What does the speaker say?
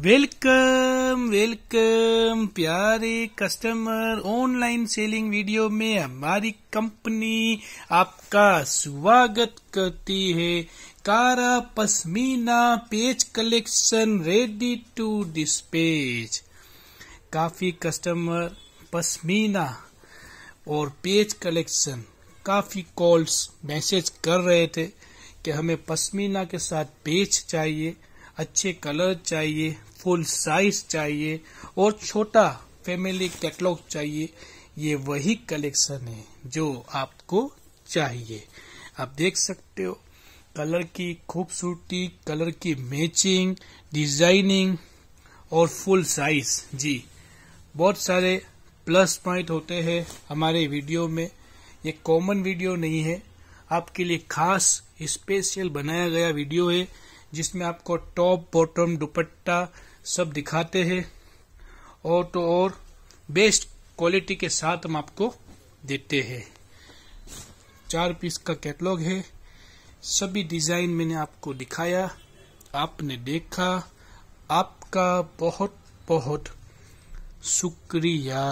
welcome welcome प्यारे customer online selling video में हमारी कंपनी आपका स्वागत करती है कारा pashmina page collection ready to dispatch काफी कस्टमर पश्मीना और पेज कलेक्शन काफी कॉल्स मैसेज कर रहे थे कि हमें पश्मीना के साथ पेज चाहिए अच्छे कलर चाहिए फुल साइज चाहिए और छोटा फैमिली कैटलॉग चाहिए ये वही कलेक्शन है जो आपको चाहिए आप देख सकते हो कलर की खूबसूरती कलर की मैचिंग डिजाइनिंग और फुल साइज जी बहुत सारे प्लस पॉइंट होते हैं हमारे वीडियो में ये कॉमन वीडियो नहीं है आपके लिए खास स्पेशल बनाया गया वीडियो है जिसमें आपको टॉप बॉटम दुपट्टा सब दिखाते हैं और तो और बेस्ट क्वालिटी के साथ हम आपको देते हैं चार पीस का कैटलॉग है सभी डिजाइन मैंने आपको दिखाया आपने देखा आपका बहुत बहुत शुक्रिया